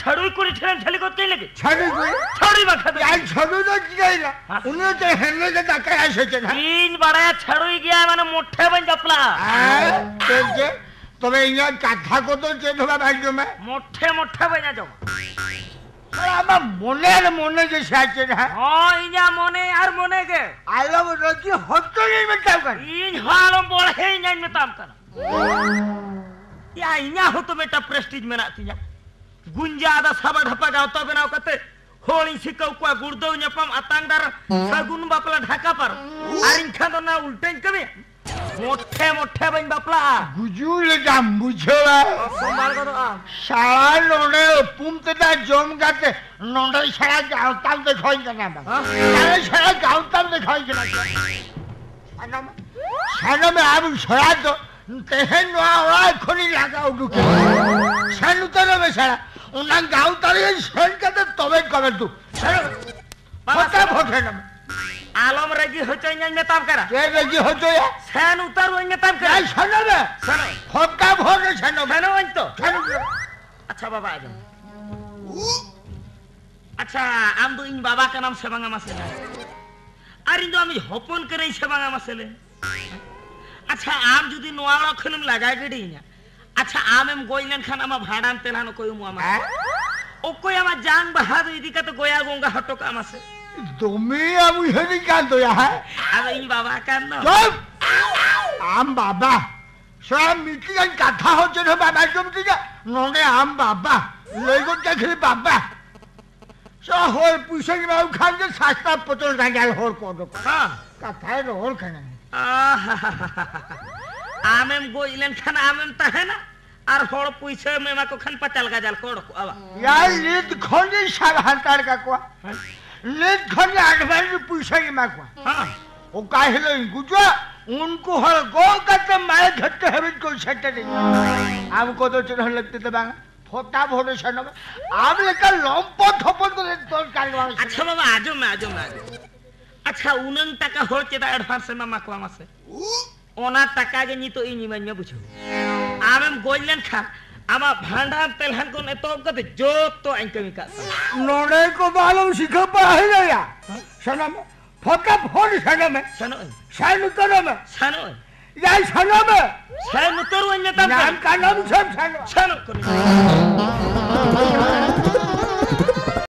ছাড়ুই করেছিলেন ছেলে করতে লেগে ছাড়ুই করে ছাড়ুই বা খাবে আর ছাড়ুই তো কি গাইলা হ্যাঁ। উনি তো হেনলে যে এসেছে না তিন বাড়ায় ছাড়ুই গিয়া মানে মোটে বান জপলা হ্যাঁ, তবে ইয়া কাঠা কত যে ধরা ভাগ্য মে মুঠে মুঠে বন যাও আমার মনের মনে যে সাজে না ইয়া মনে আর মনে গে আলম রজি হতো এই মেটাম করে ইন হালম বড় হেই নাই মেটাম করে ইয়া ইয়া হতো মেটা প্রেস্টিজ মেনা তিয়া ಗುಂಜಾದ ಸಬಡಪ್ಪ ಗಾವತವೆ ನಾವು ಕತೆ ಹೋಳಿ ಸಿಕ್ಕವ್ಕ ಗುಡ್ದವ್ ನೆಪಂ ಅತ್ತಂಗದಾರ ಸಗುನ್ ಬಾಪಲ ಢಾಕಾ ಪರ ಅರಿಂಖಾದ ನಾ ಉಲ್ಟೆ ಕಮಿ ಮೊಟ್ಟೆ ಮೊಟ್ಟೆ ಬನ್ ಬಾಪಲ ಗುಜುಲ್ ಜಾಮ್ ಬುಜೋಳ ಶಾಳ ನೋಡೆ ಪುಂತದ ಜೋಮ್ ಗಾತೆ ನೋಡೆ ಶಾಳ ಗಾವತಾಂ ದೇಖೋಯ್ ಕನ ಬಾ ಶಾಳ ಗಾವತಾಂ ದೇಖೋಯ್ ಕನ ಅನಮ ಸನಮ ಆಬು ಶಾಳ ತೋ তেহেন নোয়া ওরা এক্ষুনি লাগা উঠুকে সানু তো নেবে সারা උනන් ගෞතරිය ශෙල්කද තොබෙන් කමෙන්තු පොතේ පොතේ আলম রাজি হচ্ছে আচ্ছা বাবা আচ্ছা আম ইন বাবা কা নাম সেবাঙ্গা আর ইন্দু আমি হপন করে সেবাঙ্গা মাসেলে আচ্ছা আম যদি নোয়া খেলুম লাগাই গেড়ি না আচ্ছা আমেম গইলেন খান আমা ভাড়ান তেলানো কই মু আমা হ্যাঁ? ও কই আমা জাং বাহাদুর এদিকে তো গয়া গঙ্গা হটো কাম আছে দমে আমি হেনি কান কান্দো হ্যাঁ আরে ই বাবা কান্দ চুপ আম বাবা সব গান কথা হচ্ছে রে বাবা তুমি ঠিক নগে আম বাবা লইগো দেখলি বাবা সব হল পুষাই বাবু খান যে সাতটা পচন গাঙ্গাল হর কদ কথায় হ্যাঁ। রহর খানা আমেম গইলেন খান আমেম তাহে না আর হড় পুইছে মেমা কখন পাতাল গাজাল কোড় আবা ইয়ার লিদ খন্ডি সাগ হান্তার কা কোয়া লিদ খন্ডি আডভান্স পুইছে মা কোয়া হ্যাঁ ও কাহিল গুজো उनको हर गो करते मारे घट्ट हमें कोई छट्टे नहीं हमको तो चुनाव लगते थे बांगा ফোটা ভরে শোনো আমি একটা লম্প থপন করে তোর কাল আচ্ছা বাবা আজো মে আজো মে আচ্ছা উনন টাকা হচ্ছে তা অ্যাডভান্স মামা কোয়াম আছে ওনা টাকা গে নি তো ই নিমান্য বুঝো ᱟᱢ ᱜᱚᱡ ᱞᱮᱱᱠᱷᱟᱱ ᱟᱢᱟᱜ ᱵᱷᱟᱸᱰᱟᱱ ᱛᱮᱞᱦᱟᱱ ᱠᱚ ᱮᱛᱚᱦᱚᱵ ᱠᱟᱛᱮ ᱡᱚᱛᱚ ᱟᱹᱧ ᱠᱟᱹᱢᱤ ᱠᱟᱜ ᱱᱚᱰᱮ ᱠᱚ ᱵᱟᱞᱚᱢ ᱥᱤᱠᱷᱟᱹ ᱯᱟᱲᱦᱟᱭᱟ ᱥᱟᱱᱟᱢ ᱯᱷᱚᱠᱟ ᱯᱷᱚᱱ ᱥᱟᱱᱟᱢ ᱥᱟᱱᱟᱢ ᱥᱟᱱᱟᱢ ᱠᱚᱨᱚᱢ ᱥᱟᱱᱟᱢ ᱭᱟᱭ ᱥᱟᱱᱟᱢ ᱥᱟᱱᱟᱢ ᱛᱚᱨᱣᱟᱹᱧ ᱢᱮᱛᱟᱢ ᱠᱟᱱᱟ ᱠᱟᱱᱟᱢ ᱥᱟᱱᱟᱢ ᱥᱟᱱᱟᱢ